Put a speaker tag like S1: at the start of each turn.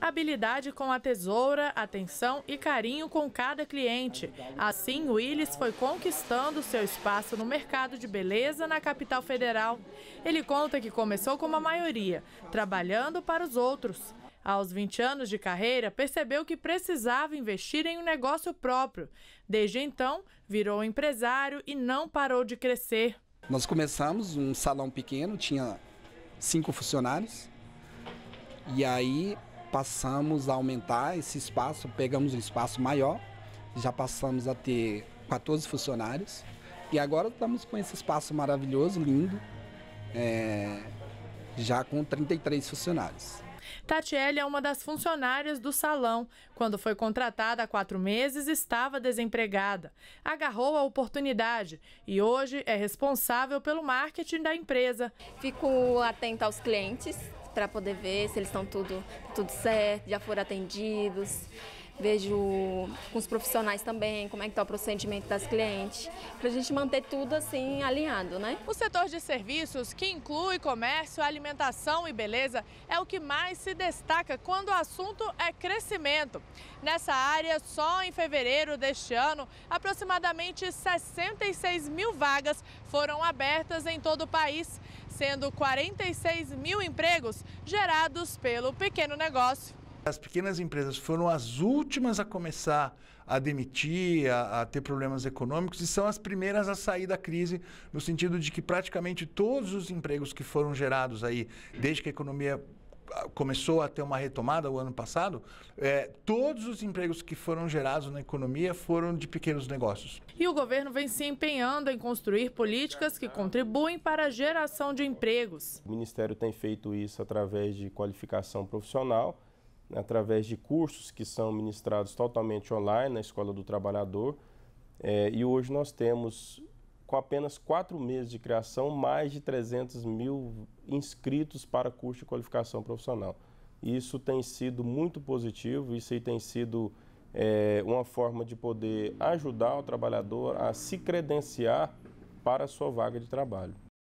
S1: habilidade com a tesoura, atenção e carinho com cada cliente. Assim, Willis foi conquistando seu espaço no mercado de beleza na capital federal. Ele conta que começou como a maioria, trabalhando para os outros. Aos 20 anos de carreira, percebeu que precisava investir em um negócio próprio. Desde então, virou empresário e não parou de crescer.
S2: Nós começamos um salão pequeno, tinha cinco funcionários. E aí passamos a aumentar esse espaço, pegamos um espaço maior, já passamos a ter 14 funcionários e agora estamos com esse espaço maravilhoso, lindo, é, já com 33 funcionários.
S1: Tatiele é uma das funcionárias do salão. Quando foi contratada há quatro meses, estava desempregada. Agarrou a oportunidade e hoje é responsável pelo marketing da empresa. Fico atenta aos clientes, para poder ver se eles estão tudo, tudo certo, já foram atendidos. Vejo com os profissionais também, como é que está o procedimento das clientes, para a gente manter tudo assim alinhado, né? O setor de serviços, que inclui comércio, alimentação e beleza, é o que mais se destaca quando o assunto é crescimento. Nessa área, só em fevereiro deste ano, aproximadamente 66 mil vagas foram abertas em todo o país sendo 46 mil empregos gerados pelo pequeno negócio.
S3: As pequenas empresas foram as últimas a começar a demitir, a, a, ter problemas econômicos e são as primeiras a sair da crise, no sentido de que praticamente todos os empregos que foram gerados aí, desde que a economia começou a ter uma retomada o ano passado, é, todos os empregos que foram gerados na economia foram de
S4: pequenos negócios.
S1: E o governo vem se empenhando em construir políticas que contribuem para a geração de empregos.
S4: O Ministério tem feito isso através de qualificação profissional, através de cursos que são ministrados totalmente online na Escola do Trabalhador. É, e hoje nós temos com apenas quatro meses de criação, mais de 300 mil inscritos para curso de qualificação profissional. Isso tem sido muito positivo, isso aí tem sido é, uma forma de poder ajudar o trabalhador a se credenciar para a sua vaga de trabalho.